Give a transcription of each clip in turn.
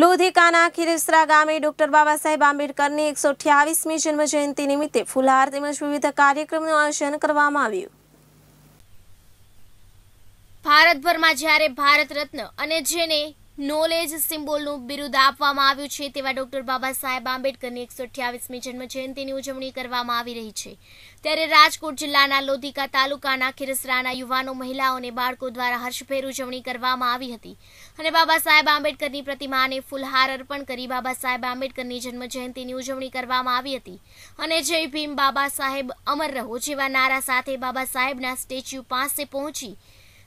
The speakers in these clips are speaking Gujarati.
લુધિકાના ખીરેસરા ગામે ડોક્ટર બાબા સાહેબ આંબેડકરની એકસો અઠ્યાવીસમી જન્મ જયંતિ નિમિત્તે ફુલહાર તેમજ વિવિધ કાર્યક્રમનું આયોજન કરવામાં આવ્યું ભારતભરમાં જ્યારે ભારત રત્ન અને જેને નોલેજ સિમ્બોલનું બિરુદ આપવામાં આવ્યું છે તેવા ડોક્ટર બાબા સાહેબ આંબેડકરની એકસો અઠ્યાવીસમી જન્મ જયંતિની ઉજવણી કરવામાં આવી રહી છે ત્યારે રાજકોટ જિલ્લાના લોધિકા તાલુકાના ખીરસરાના યુવાનો મહિલાઓ અને બાળકો દ્વારા હર્ષભેર ઉજવણી કરવામાં આવી હતી અને બાબા સાહેબ આંબેડકરની પ્રતિમાને ફૂલહાર અર્પણ કરી બાબા સાહેબ આંબેડકરની જન્મ જયંતિની ઉજવણી કરવામાં આવી હતી અને જય ભીમ બાબા સાહેબ અમર રહો જેવા નારા સાથે બાબા સાહેબના સ્ટેચ્યુ પાસે પહોંચી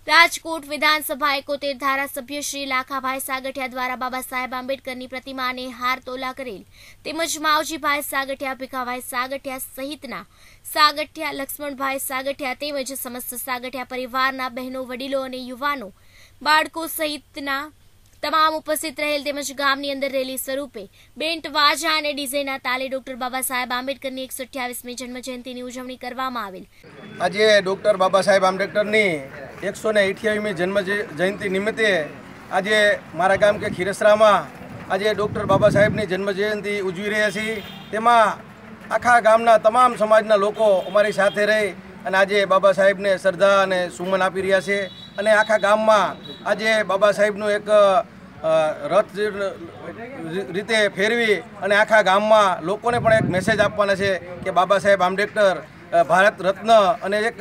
રાજકોટ વિધાનસભા એકોતેર ધારાસભ્ય શ્રી લાખાભાઈ સાગઠિયા દ્વારા બાબા સાહેબ આંબેડકરની પ્રતિમાને હાર તોલા કરેલ તેમજ માવજીભાઈ સાગઠિયા ભીખાભાઈ સાગઠિયા સહિતના સાગઠિયા લક્ષ્મણભાઈ સાગઠિયા તેમજ સમસ્ત સાગઠિયા પરિવારના બહેનો વડીલો અને યુવાનો બાળકો સહિતના તમામ ઉપસ્થિત રહેલ તેમજ ગામની અંદર રેલી સ્વરૂપે બેન્ટ વાજા અને ડીજેના તાલે ડોક્ટર બાબા સાહેબ આંબેડકરની એકસો અઠ્યાવીસમી જન્મજયંતિની ઉજવણી કરવામાં આવેલ આજે ડોક્ટર બાબા સાહેબ આંબેડકરની એકસો ને અઠ્યાવીમી જન્મ જયંતિ નિમિત્તે આજે મારા ગામ કે ખીરસરામાં આજે ડૉક્ટર બાબા સાહેબની જન્મ જયંતિ ઉજવી રહ્યા છીએ તેમાં આખા ગામના તમામ સમાજના લોકો અમારી સાથે રહી અને આજે બાબા સાહેબને શ્રદ્ધા અને સુમન આપી રહ્યા છે અને આખા ગામમાં આજે બાબા સાહેબનું એક રથ રીતે ફેરવી અને આખા ગામમાં લોકોને પણ એક મેસેજ આપવાના છે કે બાબા સાહેબ આંબેડકર ભારત રત્ન અને એક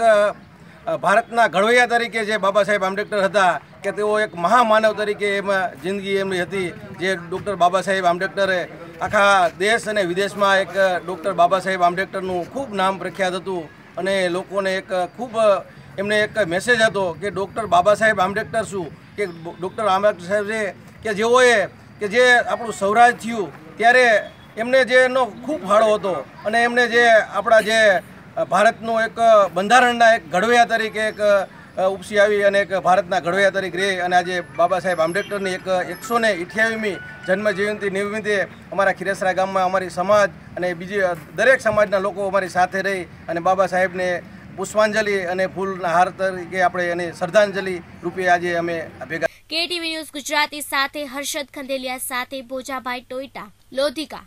ભારતના ઘડવૈયા તરીકે જે બાબા સાહેબ આંબેડકર હતા કે તેઓ એક મહામાનવ તરીકે એમાં જિંદગી એમની હતી જે ડૉક્ટર બાબા સાહેબ આંબેડકરે આખા દેશ અને વિદેશમાં એક ડૉક્ટર બાબા સાહેબ આંબેડકરનું ખૂબ નામ પ્રખ્યાત હતું અને લોકોને એક ખૂબ એમને એક મેસેજ હતો કે ડૉક્ટર બાબા સાહેબ આંબેડકર શું કે ડૉક્ટર આંબેડકર સાહેબ છે કે જેઓએ કે જે આપણું સૌરાજ થયું ત્યારે એમને જેનો ખૂબ ફાળો હતો અને એમને જે આપણા જે ભારતનું એક બંધારણના એક ઘડવૈયા તરીકે એક ઉપસી આવી અને એક ભારતના ઘડવૈયા તરીકે રહી અને આજે બાબા સાહેબ આંબેડકરની એક એકસો ને અઠ્યાવીમી જન્મજયંતિ નિમિત્તે અમારા ખીરેસરા ગામમાં અમારી સમાજ અને બીજી દરેક સમાજના લોકો અમારી સાથે રહી અને બાબા સાહેબને પુષ્પાંજલિ અને ફૂલના હાર તરીકે આપણે એને શ્રદ્ધાંજલિ રૂપે આજે અમે ભેગા કેટીવી ન્યૂઝ ગુજરાતી સાથે હર્ષદ ખંદેલિયા સાથે ભોજાભાઈ ટોઈટા લોધિકા